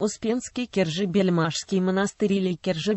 Успенский Кержи-Бельмашский монастырь или кержи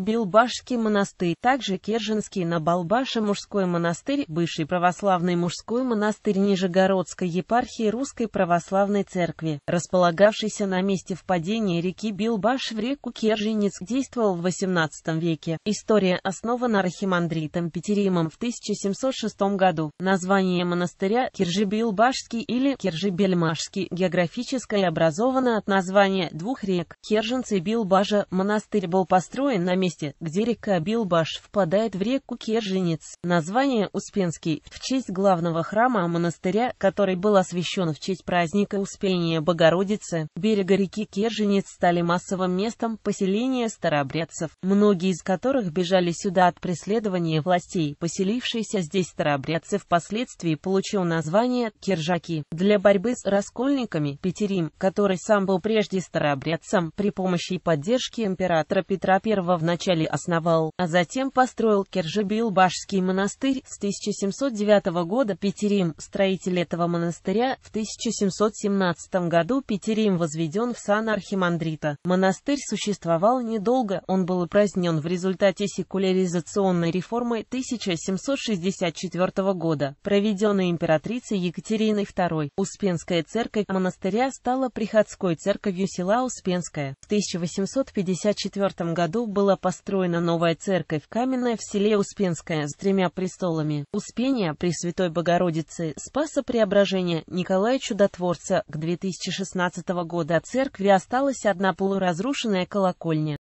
монастырь, также Кержинский на Балбаше мужской монастырь, бывший православный мужской монастырь Нижегородской епархии Русской Православной Церкви, располагавшийся на месте впадения реки Билбаш в реку Керженец, действовал в XVIII веке. История основана архимандритом Петеримом в 1706 году. Название монастыря кержи или кержи географическое образовано от названия двух рек как Керженцы и Билбажа монастырь был построен на месте, где река Билбаш впадает в реку Керженец. Название Успенский в честь главного храма монастыря, который был освящен в честь праздника Успения Богородицы. Берега реки Керженец стали массовым местом поселения старообрядцев, многие из которых бежали сюда от преследования властей. Поселившиеся здесь старообрядцы впоследствии получил название «Кержаки». Для борьбы с раскольниками Петерим, который сам был прежде старообрядцем, сам при помощи поддержки императора Петра I вначале основал, а затем построил Кержебилбашский монастырь с 1709 года Петерим, строитель этого монастыря, в 1717 году Петерим возведен в сан архимандрита. Монастырь существовал недолго, он был упразднен в результате секуляризационной реформы 1764 года, проведенной императрицей Екатериной II. Успенская церковь монастыря стала приходской церковью села Успенска Каменская. В 1854 году была построена новая церковь каменная в селе Успенское с тремя престолами. Успения Пресвятой Богородицы, Спаса Преображения, Николая Чудотворца. К 2016 года церкви осталась одна полуразрушенная колокольня.